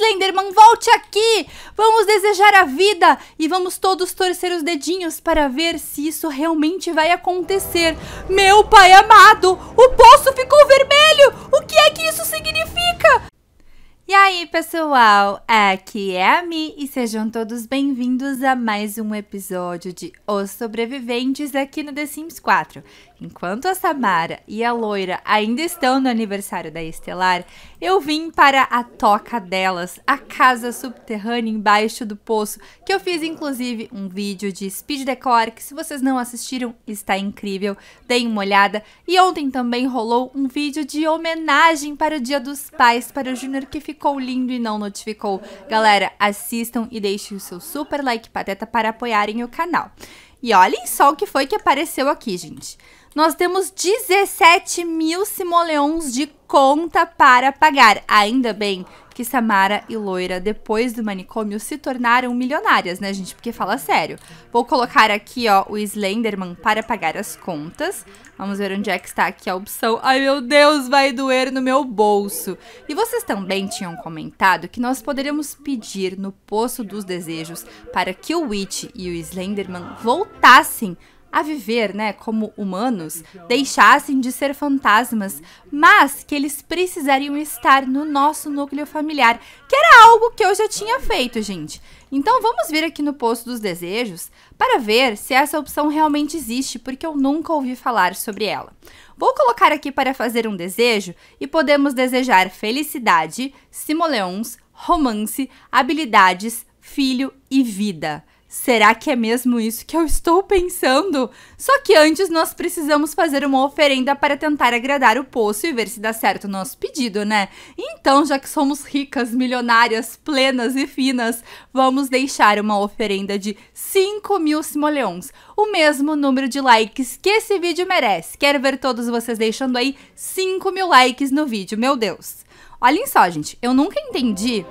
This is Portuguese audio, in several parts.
Slenderman, volte aqui! Vamos desejar a vida e vamos todos torcer os dedinhos para ver se isso realmente vai acontecer. Meu pai amado, o poço ficou vermelho! O que é que isso significa? E aí, pessoal, aqui é a Mi e sejam todos bem-vindos a mais um episódio de Os Sobreviventes aqui no The Sims 4. Enquanto a Samara e a Loira ainda estão no aniversário da Estelar, eu vim para a toca delas, a casa subterrânea embaixo do poço, que eu fiz inclusive um vídeo de speed decor que se vocês não assistiram, está incrível, deem uma olhada. E ontem também rolou um vídeo de homenagem para o Dia dos Pais para o Júnior que ficou ficou lindo e não notificou. Galera, assistam e deixem o seu super like pateta para apoiarem o canal. E olhem só o que foi que apareceu aqui, gente nós temos 17 mil simoleons de conta para pagar. Ainda bem que Samara e Loira, depois do manicômio, se tornaram milionárias, né, gente? Porque fala sério. Vou colocar aqui, ó, o Slenderman para pagar as contas. Vamos ver onde é que está aqui a opção. Ai, meu Deus, vai doer no meu bolso. E vocês também tinham comentado que nós poderíamos pedir no Poço dos Desejos para que o Witch e o Slenderman voltassem a viver, né, como humanos, deixassem de ser fantasmas, mas que eles precisariam estar no nosso núcleo familiar, que era algo que eu já tinha feito, gente. Então vamos vir aqui no posto dos desejos para ver se essa opção realmente existe, porque eu nunca ouvi falar sobre ela. Vou colocar aqui para fazer um desejo e podemos desejar felicidade, simoleons, romance, habilidades, filho e vida. Será que é mesmo isso que eu estou pensando? Só que antes nós precisamos fazer uma oferenda para tentar agradar o poço e ver se dá certo o nosso pedido, né? Então, já que somos ricas, milionárias, plenas e finas, vamos deixar uma oferenda de 5 mil simoleons, o mesmo número de likes que esse vídeo merece. Quero ver todos vocês deixando aí 5 mil likes no vídeo, meu Deus! Olhem só, gente, eu nunca entendi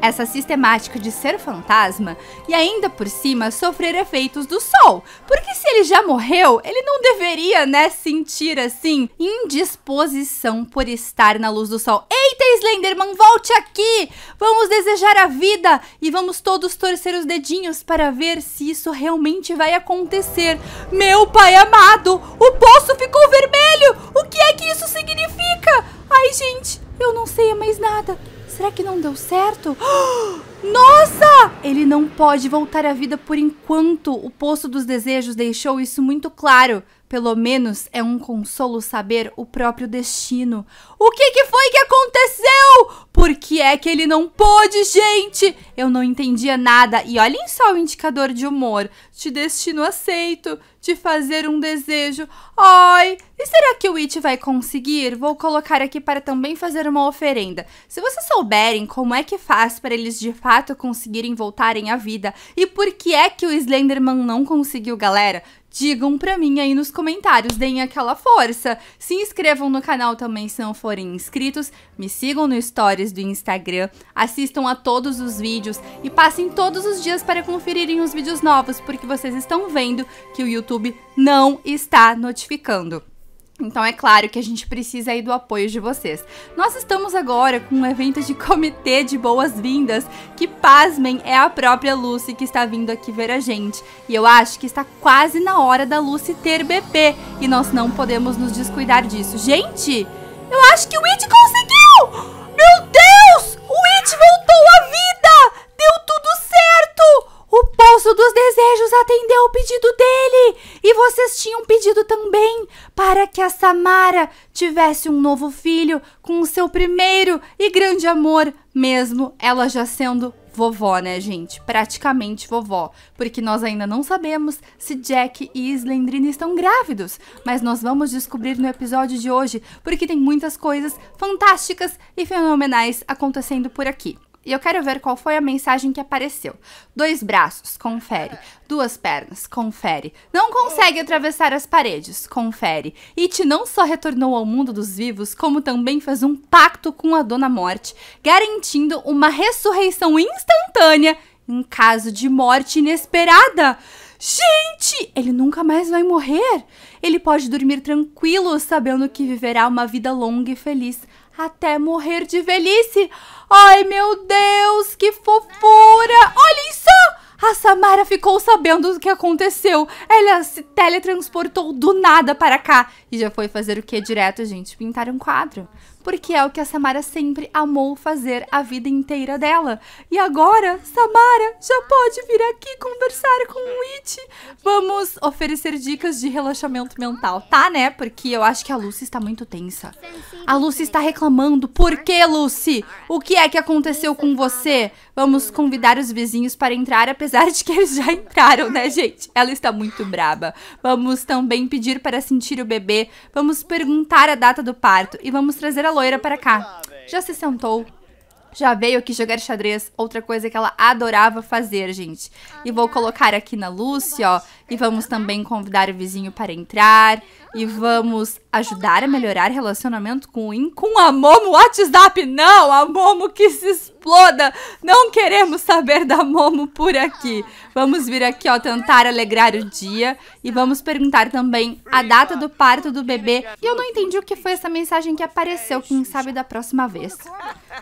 essa sistemática de ser fantasma e ainda por cima sofrer efeitos do sol. Porque se ele já morreu, ele não deveria, né, sentir assim indisposição por estar na luz do sol. Eita, Slenderman, volte aqui! Vamos desejar a vida e vamos todos torcer os dedinhos para ver se isso realmente vai acontecer. Meu pai amado, o poço ficou vermelho! O que é que isso significa? Ai, gente, eu não sei mais nada. Será que não deu certo? Oh! Nossa! Ele não pode voltar à vida por enquanto. O Poço dos Desejos deixou isso muito claro. Pelo menos é um consolo saber o próprio destino. O que, que foi que aconteceu? Por que é que ele não pôde, gente? Eu não entendia nada. E olhem só o indicador de humor. De destino aceito, de fazer um desejo. Ai, e será que o It vai conseguir? Vou colocar aqui para também fazer uma oferenda. Se vocês souberem como é que faz para eles de fato fato conseguirem voltarem à vida. E por que é que o Slenderman não conseguiu, galera? Digam pra mim aí nos comentários, deem aquela força. Se inscrevam no canal também se não forem inscritos, me sigam no Stories do Instagram, assistam a todos os vídeos e passem todos os dias para conferirem os vídeos novos, porque vocês estão vendo que o YouTube não está notificando. Então é claro que a gente precisa aí do apoio de vocês. Nós estamos agora com um evento de comitê de boas-vindas, que pasmem, é a própria Lucy que está vindo aqui ver a gente. E eu acho que está quase na hora da Lucy ter bebê, e nós não podemos nos descuidar disso. Gente, eu acho que o It conseguiu! Meu Deus! O It voltou à vida! Deu tudo certo! O Poço dos Desejos atendeu o pedido dele! E vocês tinham pedido também para que a Samara tivesse um novo filho com o seu primeiro e grande amor, mesmo ela já sendo vovó, né, gente? Praticamente vovó, porque nós ainda não sabemos se Jack e Slendrina estão grávidos, mas nós vamos descobrir no episódio de hoje, porque tem muitas coisas fantásticas e fenomenais acontecendo por aqui. E eu quero ver qual foi a mensagem que apareceu. Dois braços, confere. Duas pernas, confere. Não consegue atravessar as paredes, confere. It não só retornou ao mundo dos vivos, como também fez um pacto com a Dona Morte, garantindo uma ressurreição instantânea em caso de morte inesperada. Gente, ele nunca mais vai morrer. Ele pode dormir tranquilo, sabendo que viverá uma vida longa e feliz até morrer de velhice. Ai, meu Deus, que fofura! Olhem só! A Samara ficou sabendo do que aconteceu. Ela se teletransportou do nada para cá. E já foi fazer o que direto, gente? Pintar um quadro porque é o que a Samara sempre amou fazer a vida inteira dela. E agora, Samara já pode vir aqui conversar com o It. Vamos oferecer dicas de relaxamento mental, tá, né? Porque eu acho que a Lucy está muito tensa. A Lucy está reclamando. Por que, Lucy? O que é que aconteceu com você? Vamos convidar os vizinhos para entrar, apesar de que eles já entraram, né, gente? Ela está muito braba. Vamos também pedir para sentir o bebê. Vamos perguntar a data do parto e vamos trazer a loira para cá. Já se sentou? já veio aqui jogar xadrez, outra coisa que ela adorava fazer, gente. E vou colocar aqui na Lúcia, ó, e vamos também convidar o vizinho para entrar e vamos ajudar a melhorar relacionamento com, com a Momo WhatsApp. Não, a Momo que se exploda. Não queremos saber da Momo por aqui. Vamos vir aqui, ó, tentar alegrar o dia e vamos perguntar também a data do parto do bebê. E eu não entendi o que foi essa mensagem que apareceu, quem sabe da próxima vez.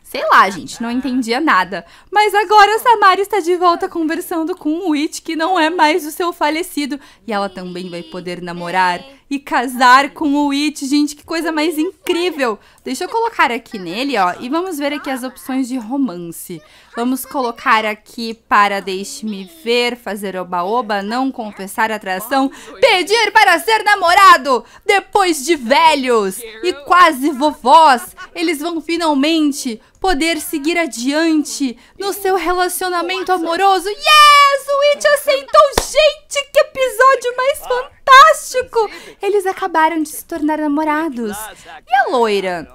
Sei lá, gente, não entendia nada. Mas agora a Samara está de volta conversando com o Witch, que não é mais o seu falecido, e ela também vai poder namorar e casar com o It. Gente, que coisa mais incrível! Deixa eu colocar aqui nele, ó, e vamos ver aqui as opções de romance. Vamos colocar aqui para deixe-me ver, fazer oba-oba, não confessar atração, pedir para ser namorado, depois de velhos e quase vovós, eles vão finalmente poder seguir adiante no seu relacionamento amoroso. Yes! O It aceitou! acabaram de se tornar namorados. E a loira?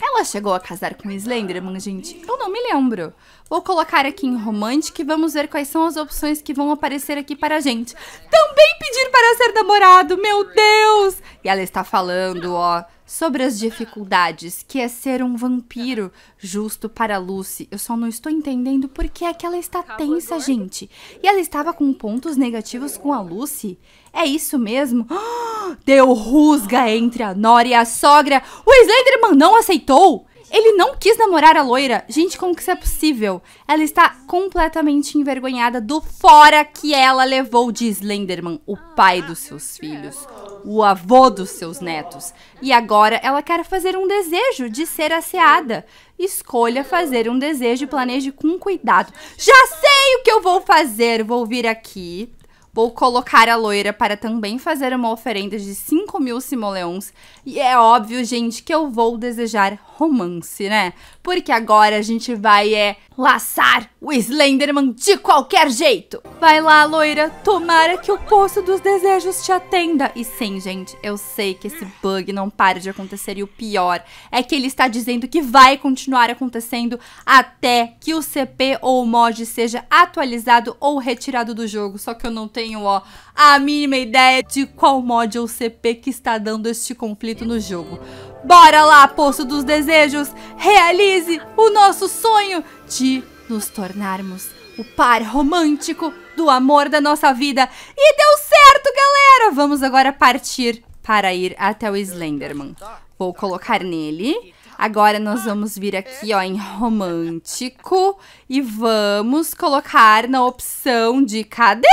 Ela chegou a casar com Slenderman, gente? Eu não me lembro. Vou colocar aqui em romântico e vamos ver quais são as opções que vão aparecer aqui para a gente. Também pedir para ser namorado, meu Deus! E ela está falando, ó, sobre as dificuldades que é ser um vampiro justo para Lucy. Eu só não estou entendendo por que é que ela está tensa, gente. E ela estava com pontos negativos com a Lucy? É isso mesmo? Oh! Deu rusga entre a nora e a sogra. O Slenderman não aceitou. Ele não quis namorar a loira. Gente, como que isso é possível? Ela está completamente envergonhada do fora que ela levou de Slenderman, o pai dos seus filhos, o avô dos seus netos. E agora ela quer fazer um desejo de ser asseada. Escolha fazer um desejo e planeje com cuidado. Já sei o que eu vou fazer. Vou vir aqui Vou colocar a loira para também fazer uma oferenda de 5 mil simoleons. E é óbvio, gente, que eu vou desejar romance, né? Porque agora a gente vai é laçar o Slenderman de qualquer jeito. Vai lá, loira, tomara que o poço dos desejos te atenda. E sim, gente, eu sei que esse bug não para de acontecer e o pior é que ele está dizendo que vai continuar acontecendo até que o CP ou o mod seja atualizado ou retirado do jogo. Só que eu não tenho tenho, ó, a mínima ideia de qual mod ou CP que está dando este conflito no jogo. Bora lá, Poço dos Desejos! Realize o nosso sonho de nos tornarmos o par romântico do amor da nossa vida. E deu certo, galera! Vamos agora partir para ir até o Slenderman. Vou colocar nele. Agora nós vamos vir aqui, ó, em romântico e vamos colocar na opção de cadê?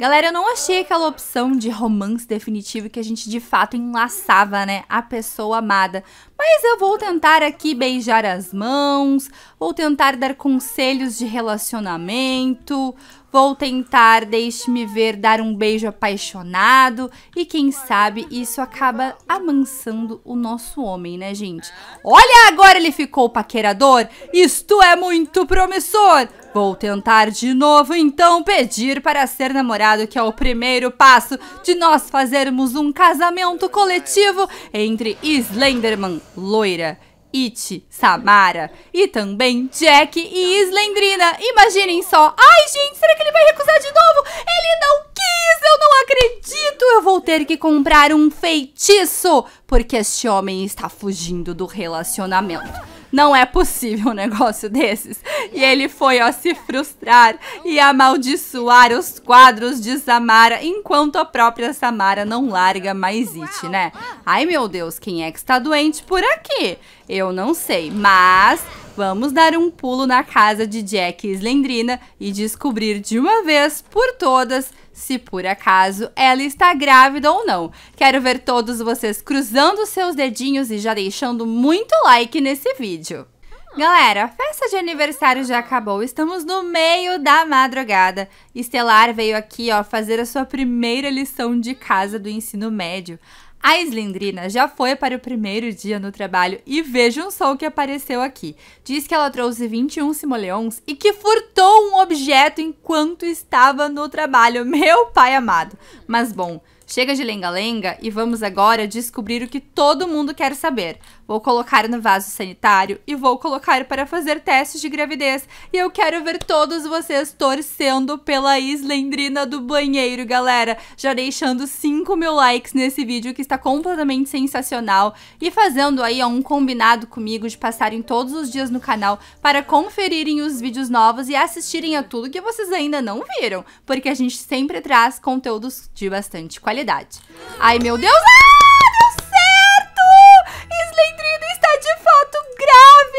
Galera, eu não achei aquela opção de romance definitivo que a gente de fato enlaçava, né, a pessoa amada. Mas eu vou tentar aqui beijar as mãos, vou tentar dar conselhos de relacionamento, vou tentar, deixe-me ver, dar um beijo apaixonado e quem sabe isso acaba amansando o nosso homem, né, gente? Olha, agora ele ficou paquerador! Isto é muito promissor! Vou tentar de novo, então, pedir para ser namorado, que é o primeiro passo de nós fazermos um casamento coletivo entre Slenderman, Loira, It, Samara e também Jack e Slendrina. Imaginem só. Ai, gente, será que ele vai recusar de novo? Ele não quis, eu não acredito. Eu vou ter que comprar um feitiço, porque este homem está fugindo do relacionamento. Não é possível um negócio desses. E ele foi, ó, se frustrar e amaldiçoar os quadros de Samara, enquanto a própria Samara não larga mais It, né? Ai, meu Deus, quem é que está doente por aqui? Eu não sei, mas vamos dar um pulo na casa de Jack e Slendrina e descobrir de uma vez por todas se por acaso ela está grávida ou não. Quero ver todos vocês cruzando seus dedinhos e já deixando muito like nesse vídeo. Galera, a festa de aniversário já acabou, estamos no meio da madrugada. Estelar veio aqui, ó, fazer a sua primeira lição de casa do ensino médio. A Islindrina já foi para o primeiro dia no trabalho e vejam só o que apareceu aqui. Diz que ela trouxe 21 simoleons e que furtou um objeto enquanto estava no trabalho, meu pai amado. Mas bom, chega de lenga-lenga e vamos agora descobrir o que todo mundo quer saber. Vou colocar no vaso sanitário e vou colocar para fazer testes de gravidez. E eu quero ver todos vocês torcendo pela Islendrina do banheiro, galera. Já deixando 5 mil likes nesse vídeo que está completamente sensacional e fazendo aí ó, um combinado comigo de passarem todos os dias no canal para conferirem os vídeos novos e assistirem a tudo que vocês ainda não viram, porque a gente sempre traz conteúdos de bastante qualidade. Ai, meu Deus! Ah, deu certo! Slender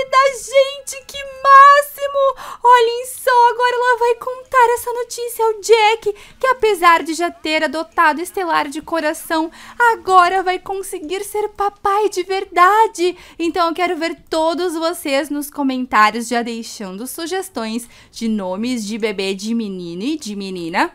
da gente, que máximo! Olhem só, agora ela vai contar essa notícia ao Jack, que apesar de já ter adotado Estelar de coração, agora vai conseguir ser papai de verdade. Então eu quero ver todos vocês nos comentários já deixando sugestões de nomes de bebê de menino e de menina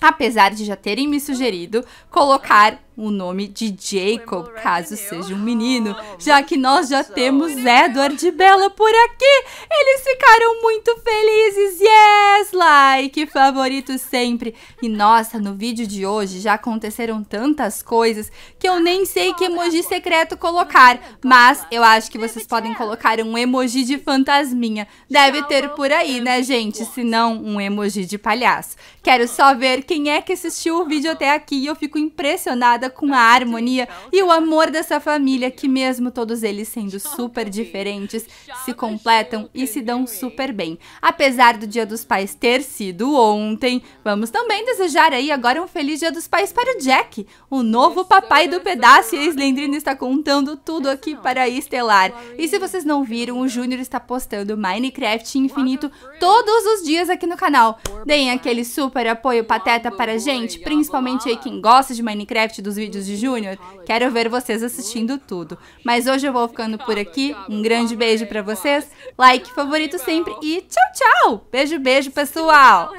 apesar de já terem me sugerido colocar o nome de Jacob, caso seja um menino, já que nós já temos Edward e Bella por aqui. Eles ficaram muito felizes. Yes, like, favorito sempre. E nossa, no vídeo de hoje já aconteceram tantas coisas que eu ah, nem sei que emoji secreto colocar, mas eu acho que vocês podem colocar um emoji de fantasminha. Deve ter por aí, né, gente? Se não, um emoji de palhaço. Quero só ver quem é que assistiu o vídeo até aqui e eu fico impressionada com a harmonia então, e o amor dessa família que mesmo todos eles sendo super diferentes, se completam e se dão super bem. Apesar do Dia dos Pais ter sido ontem, vamos também desejar aí agora um feliz Dia dos Pais para o Jack, o novo papai do pedaço e a Slendrina está contando tudo aqui para a Estelar. E se vocês não viram, o Júnior está postando Minecraft Infinito todos os dias aqui no canal. Deem aquele super apoio pateta para a gente, principalmente aí quem gosta de Minecraft, dos os vídeos de Júnior? Quero ver vocês assistindo tudo. Mas hoje eu vou ficando por aqui. Um grande beijo para vocês. Like, favorito sempre e tchau, tchau. Beijo, beijo, pessoal.